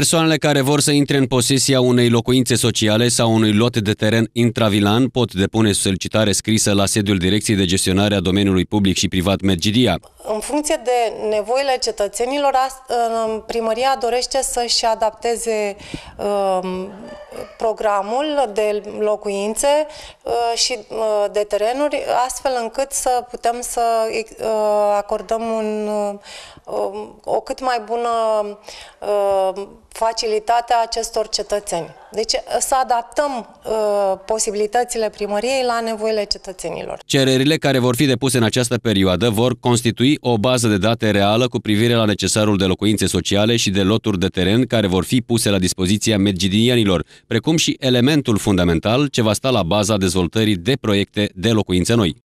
Persoanele care vor să intre în posesia unei locuințe sociale sau unui lot de teren intravilan pot depune solicitare scrisă la sediul Direcției de Gestionare a Domeniului Public și Privat Mergidia. În funcție de nevoile cetățenilor, primăria dorește să-și adapteze um, programul de locuințe uh, și uh, de terenuri, astfel încât să putem să uh, acordăm un, o cât mai bună facilitatea acestor cetățeni. Deci uh, să adaptăm uh, posibilitățile primăriei la nevoile cetățenilor. Cererile care vor fi depuse în această perioadă vor constitui o bază de date reală cu privire la necesarul de locuințe sociale și de loturi de teren care vor fi puse la dispoziția medgidinianilor, precum și elementul fundamental ce va sta la baza dezvoltării de proiecte de locuințe noi.